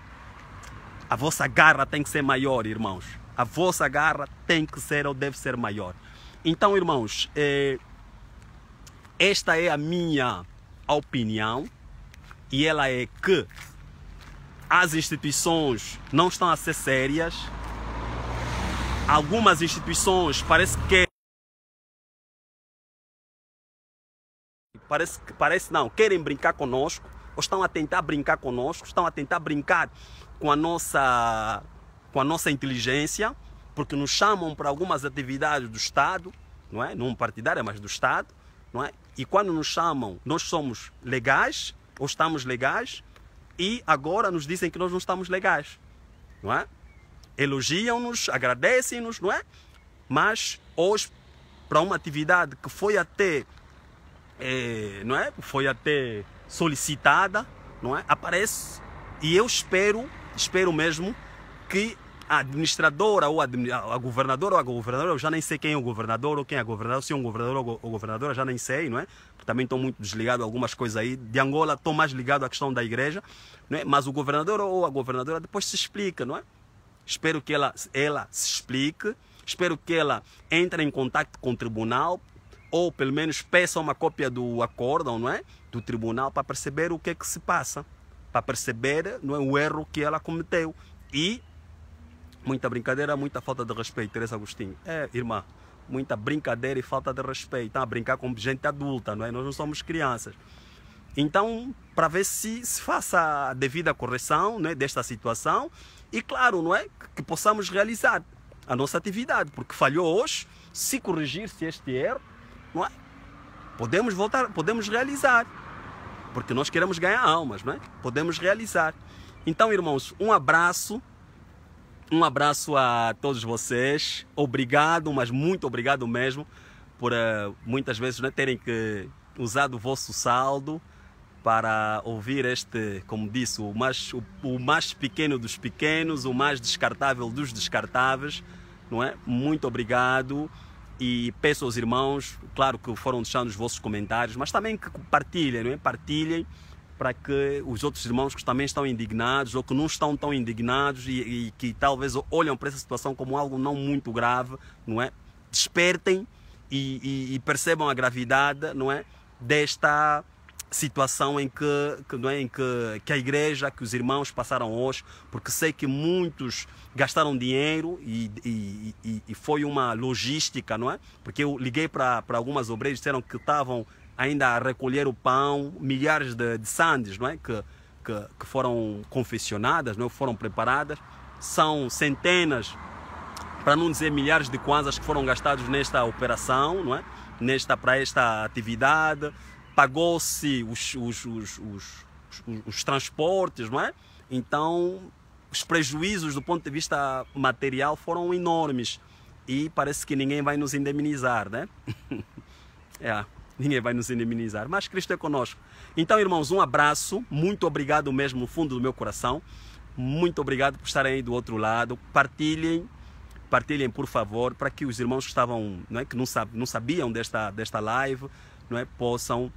a vossa garra tem que ser maior, irmãos a vossa garra tem que ser ou deve ser maior. Então, irmãos, eh, esta é a minha opinião e ela é que as instituições não estão a ser sérias. Algumas instituições parece que parece parece não querem brincar conosco ou estão a tentar brincar conosco, estão a tentar brincar com a nossa com a nossa inteligência, porque nos chamam para algumas atividades do Estado, não é? Não partidária, mas do Estado, não é? E quando nos chamam, nós somos legais ou estamos legais, e agora nos dizem que nós não estamos legais, não é? Elogiam-nos, agradecem-nos, não é? Mas hoje, para uma atividade que foi até, é, eh, não é? Foi até solicitada, não é? Aparece e eu espero, espero mesmo que a administradora ou a, a governadora ou a governadora, eu já nem sei quem é o governador ou quem é a governadora, se é um governador ou, ou governadora, já nem sei, não é? Também estou muito desligado a algumas coisas aí. De Angola estou mais ligado à questão da igreja, não é? Mas o governador ou a governadora depois se explica, não é? Espero que ela, ela se explique, espero que ela entre em contato com o tribunal ou pelo menos peça uma cópia do acórdão, não é? Do tribunal para perceber o que é que se passa, para perceber não é, o erro que ela cometeu e Muita brincadeira, muita falta de respeito, Teresa Agostinho. É, irmã, muita brincadeira e falta de respeito. Tá a brincar com gente adulta, não é? Nós não somos crianças. Então, para ver se, se faça a devida correção é desta situação e, claro, não é que possamos realizar a nossa atividade, porque falhou hoje, se corrigir-se este erro, não é? podemos voltar, podemos realizar, porque nós queremos ganhar almas, não é? podemos realizar. Então, irmãos, um abraço. Um abraço a todos vocês. Obrigado, mas muito obrigado mesmo por eh, muitas vezes né, terem que usar o vosso saldo para ouvir este, como disse, o mais, o, o, mais pequeno dos pequenos, o mais descartável dos descartáveis, não é? Muito obrigado e peço aos irmãos, claro que foram deixando os vossos comentários, mas também que partilhem, não é? Partilhem para que os outros irmãos que também estão indignados ou que não estão tão indignados e, e que talvez olham para essa situação como algo não muito grave, não é? Despertem e, e, e percebam a gravidade, não é? Desta situação em que, que, não é, em que, que a igreja, que os irmãos passaram hoje, porque sei que muitos gastaram dinheiro e, e, e, e foi uma logística, não é? Porque eu liguei para algumas obreiras e disseram que estavam ainda a recolher o pão, milhares de, de sandes não é? que, que, que foram confeccionadas, não é? foram preparadas. São centenas, para não dizer milhares de kwanzas que foram gastados nesta operação, não é? nesta, para esta atividade. Pagou-se os, os, os, os, os transportes, não é? Então, os prejuízos do ponto de vista material foram enormes e parece que ninguém vai nos indemnizar, né? é ninguém vai nos inimizar, mas Cristo é conosco. Então, irmãos, um abraço, muito obrigado mesmo no fundo do meu coração. Muito obrigado por estarem aí do outro lado. Partilhem, partilhem por favor, para que os irmãos que estavam, não é, que não, sab, não sabiam desta desta live, não é, possam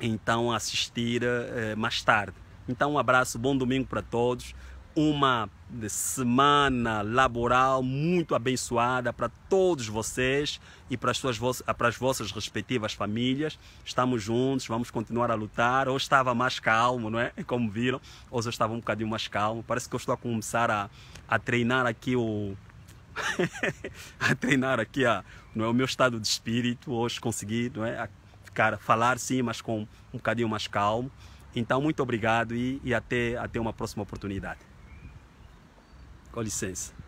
então assistir eh, mais tarde. Então, um abraço, bom domingo para todos uma semana laboral muito abençoada para todos vocês e para as, suas, para as vossas respectivas famílias. Estamos juntos, vamos continuar a lutar. Hoje estava mais calmo, não é? Como viram, hoje eu estava um bocadinho mais calmo. Parece que eu estou a começar a, a treinar aqui o. a treinar aqui a, não é, o meu estado de espírito. Hoje consegui, não é? A ficar, falar sim, mas com um bocadinho mais calmo. Então, muito obrigado e, e até, até uma próxima oportunidade. Com licença.